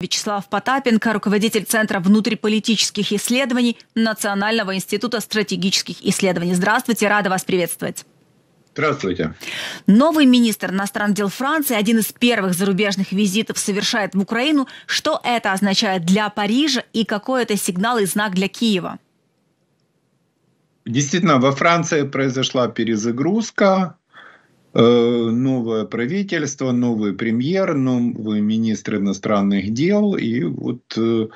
Вячеслав Потапенко, руководитель Центра внутриполитических исследований Национального института стратегических исследований. Здравствуйте, рада вас приветствовать. Здравствуйте. Новый министр иностранных дел Франции, один из первых зарубежных визитов, совершает в Украину. Что это означает для Парижа и какой это сигнал и знак для Киева? Действительно, во Франции произошла перезагрузка Э, новое правительство, новый премьер, новый министр иностранных дел. И вот э,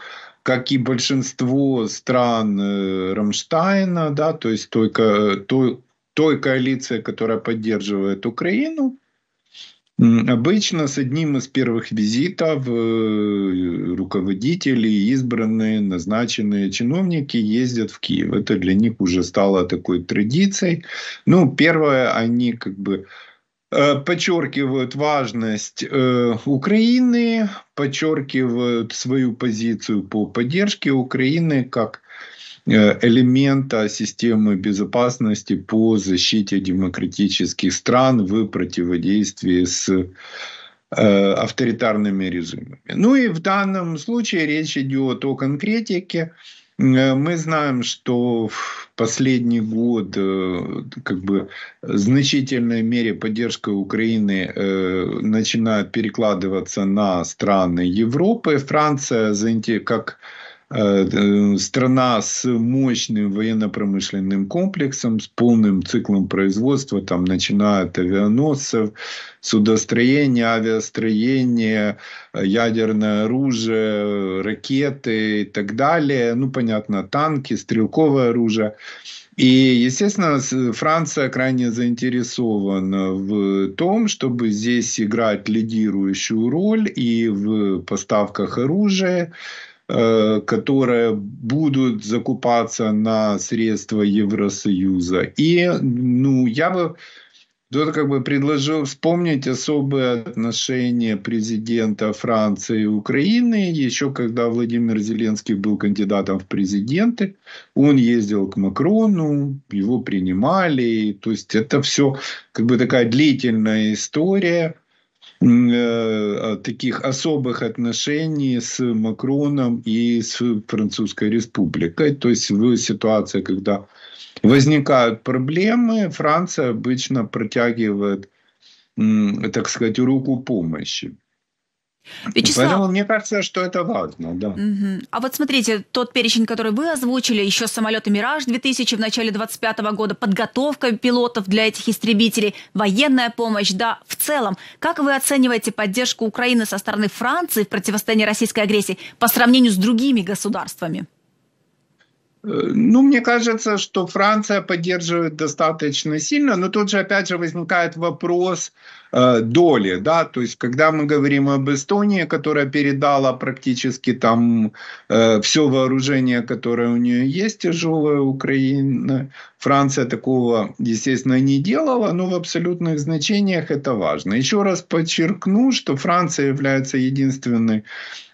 как и большинство стран э, Рамштайна, да, то есть только той, той коалиции, которая поддерживает Украину, Обычно с одним из первых визитов руководители, избранные, назначенные чиновники ездят в Киев. Это для них уже стало такой традицией. Ну, первое, они как бы подчеркивают важность э, Украины, подчеркивают свою позицию по поддержке Украины как э, элемента системы безопасности по защите демократических стран в противодействии с э, авторитарными режимами. Ну и в данном случае речь идет о конкретике. Э, Э, мы знаем, что в последний год э, как бы, в значительной мере поддержка Украины э, начинает перекладываться на страны Европы. Франция, как Э, э, страна с мощным военно-промышленным комплексом, с полным циклом производства, там, начиная от авианосцев, судостроения, авиастроения, ядерное оружие, ракеты и так далее, ну, понятно, танки, стрелковое оружие. И, естественно, Франция крайне заинтересована в том, чтобы здесь играть лидирующую роль и в поставках оружия, Э, которые будут закупаться на средства Евросоюза. И ну, я бы Тут как бы предложил вспомнить особые отношения президента Франции и Украины. Еще когда Владимир Зеленский был кандидатом в президенты, он ездил к Макрону, его принимали. То есть это все как бы такая длительная история – Э, таких особых отношений с Макроном и с Французской Республикой. То есть в ситуации, когда возникают проблемы, Франция обычно протягивает, так сказать, руку помощи. Вячеслав... Поэтому мне кажется, что это важно, да. Угу. А вот смотрите, тот перечень, который вы озвучили, еще самолеты «Мираж-2000» в начале 25 года, подготовка пилотов для этих истребителей, военная помощь, да, в целом. Как вы оцениваете поддержку Украины со стороны Франции в противостоянии российской агрессии по сравнению с другими государствами? Э, ну, мне кажется, что Франция поддерживает достаточно сильно, но тут же опять же возникает вопрос э, доли, да, то есть когда мы говорим об Эстонии, которая передала практически там э, все вооружение, которое у нее есть, тяжелое Украина, Франция такого, естественно, не делала, но в абсолютных значениях это важно. Еще раз подчеркну, что Франция является единственной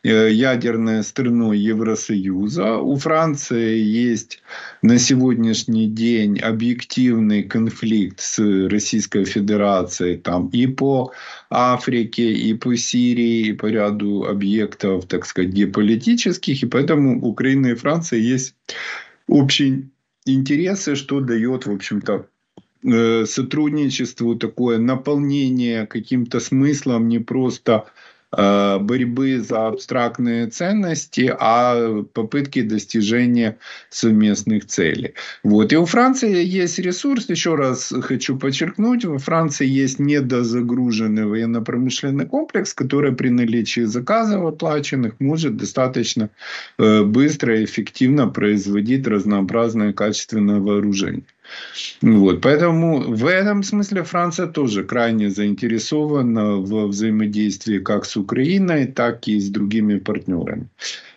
Э, ядерная страна Евросоюза. У Франции есть на сегодняшний день объективный конфликт с Российской Федерацией там и по Африке, и по Сирии, и по ряду объектов, так сказать, геополитических. И поэтому Украина и Франция есть общие интересы, что дает, в общем-то, э, сотрудничеству такое наполнение каким-то смыслом, не просто Э, борьбы за абстрактные ценности, а попытки достижения совместных целей. Вот. И у Франции есть ресурс, еще раз хочу подчеркнуть, во Франции есть недозагруженный военно-промышленный комплекс, который при наличии заказов оплаченных может достаточно э, быстро и эффективно производить разнообразное качественное вооружение. Вот. Поэтому в этом смысле Франция тоже крайне заинтересована в взаимодействии как с Украиной, так и с другими партнерами.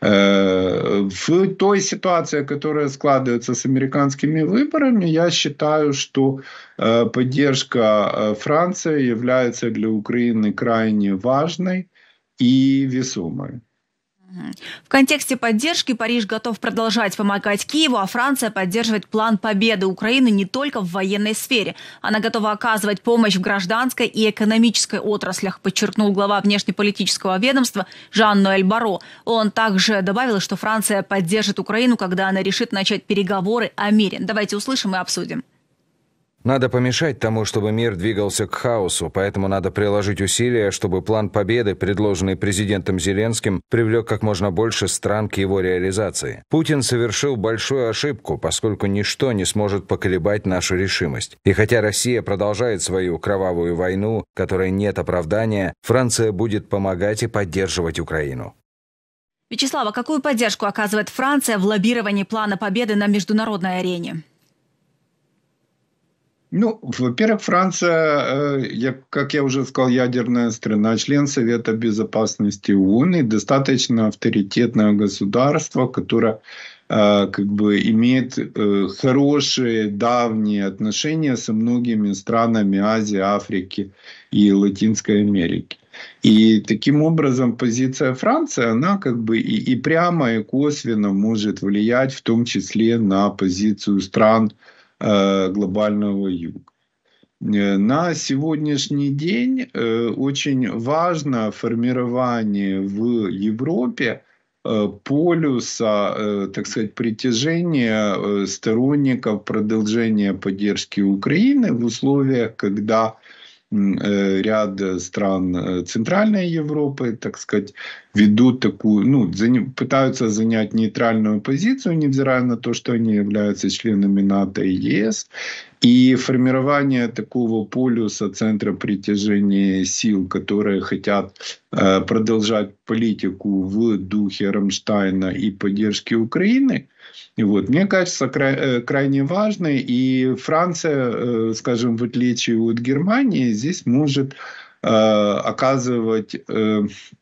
Э, в той ситуации, которая складывается с американскими выборами, я считаю, что э, поддержка э, Франции является для Украины крайне важной и весомой. В контексте поддержки Париж готов продолжать помогать Киеву, а Франция поддерживает план победы Украины не только в военной сфере. Она готова оказывать помощь в гражданской и экономической отраслях, подчеркнул глава внешнеполитического ведомства Жан-Ноэль Баро. Он также добавил, что Франция поддержит Украину, когда она решит начать переговоры о мире. Давайте услышим и обсудим. Надо помешать тому, чтобы мир двигался к хаосу, поэтому надо приложить усилия, чтобы план победы, предложенный президентом Зеленским, привлек как можно больше стран к его реализации. Путин совершил большую ошибку, поскольку ничто не сможет поколебать нашу решимость. И хотя Россия продолжает свою кровавую войну, которой нет оправдания, Франция будет помогать и поддерживать Украину. Вячеслава, какую поддержку оказывает Франция в лоббировании плана победы на международной арене? Ну, во-первых, Франция, э, я, как я уже сказал, ядерная страна, член Совета Безопасности ООН и достаточно авторитетное государство, которое э, как бы имеет э, хорошие давние отношения со многими странами Азии, Африки и Латинской Америки. И таким образом позиция Франции, она как бы и, и прямо, и косвенно может влиять в том числе на позицию стран, Э, глобального юга. Э, на сегодняшний день э, очень важно формирование в Европе полюса, так сказать, притяжения сторонников продолжения поддержки Украины в условиях, когда Э, ряд э, стран э, Центральной Европы, так сказать, ведут такую, ну, пытаются занять нейтральную позицию, невзирая на то, что они являются членами НАТО и ЕС. И формирование такого полюса центра притяжения сил, которые хотят э, продолжать политику в духе Рамштайна и поддержки Украины, вот, мне кажется, э, крайне важно. И Франция, э, скажем, в отличие от Германии, здесь может оказывать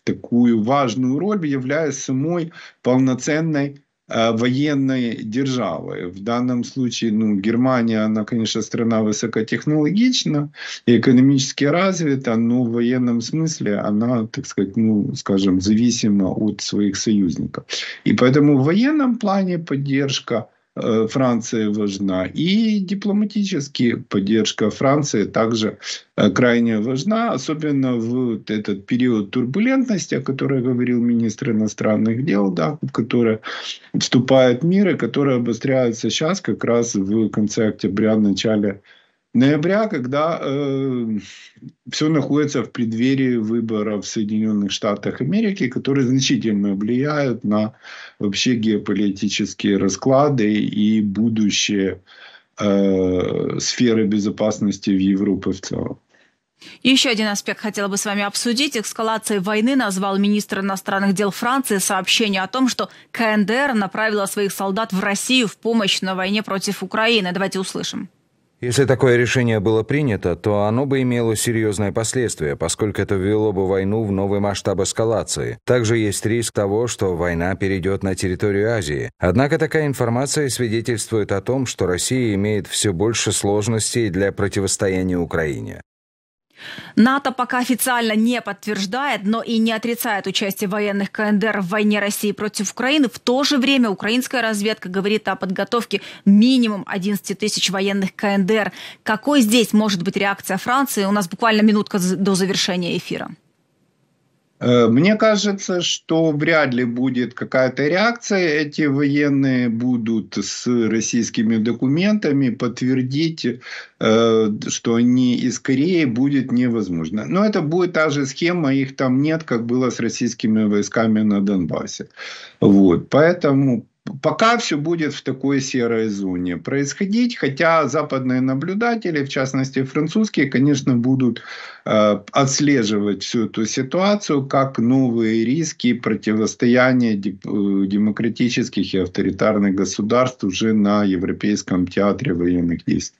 такую важную роль, являясь самой полноценной Э, военной державы. В данном случае ну, Германия, она, конечно, страна высокотехнологична и экономически развита, но в военном смысле она, так сказать, ну, скажем, зависима от своих союзников. И поэтому в военном плане поддержка – Э, Франции важна. И дипломатически поддержка Франции также э, крайне важна, особенно в этот период турбулентности, о которой говорил министр иностранных дел, да, в который вступает мир и который обостряется сейчас как раз в конце октября, начале ноября, когда э, все находится в преддверии выборов в Соединенных Штатах Америки, которые значительно влияют на вообще геополитические расклады и будущее э, сферы безопасности в Европе в целом. Еще один аспект хотела бы с вами обсудить. Эскалацией войны назвал министр иностранных дел Франции сообщение о том, что КНДР направила своих солдат в Россию в помощь на войне против Украины. Давайте услышим. Если такое решение было принято, то оно бы имело серьезные последствия, поскольку это ввело бы войну в новый масштаб эскалации. Также есть риск того, что война перейдет на территорию Азии. Однако такая информация свидетельствует о том, что Россия имеет все больше сложностей для противостояния Украине. НАТО пока официально не подтверждает, но и не отрицает участие военных КНДР в войне России против Украины. В то же время украинская разведка говорит о подготовке минимум 11 тысяч военных КНДР. Какой здесь может быть реакция Франции? У нас буквально минутка до завершения эфира. Э, мне кажется, что вряд ли будет какая-то реакция. Эти военные будут с российскими документами подтвердить, э, что они из Кореи будет невозможно. Но это будет та же схема, их там нет, как было с российскими войсками на Донбассе. Вот. Поэтому пока все будет в такой серой зоне происходить, хотя западные наблюдатели, в частности французские, конечно, будут э, отслеживать всю эту ситуацию как новые риски противостояния э, демократических и авторитарных государств уже на Европейском театре военных действий.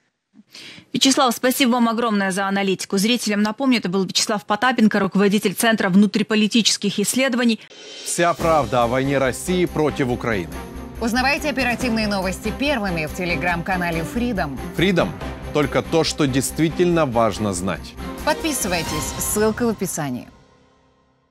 Вячеслав, спасибо вам огромное за аналитику. Зрителям напомню, это был Вячеслав Потапенко, руководитель Центра внутриполитических исследований. Вся правда о войне России против Украины. Узнавайте оперативные новости первыми в телеграм-канале Freedom. Freedom – только то, что действительно важно знать. Подписывайтесь, ссылка в описании.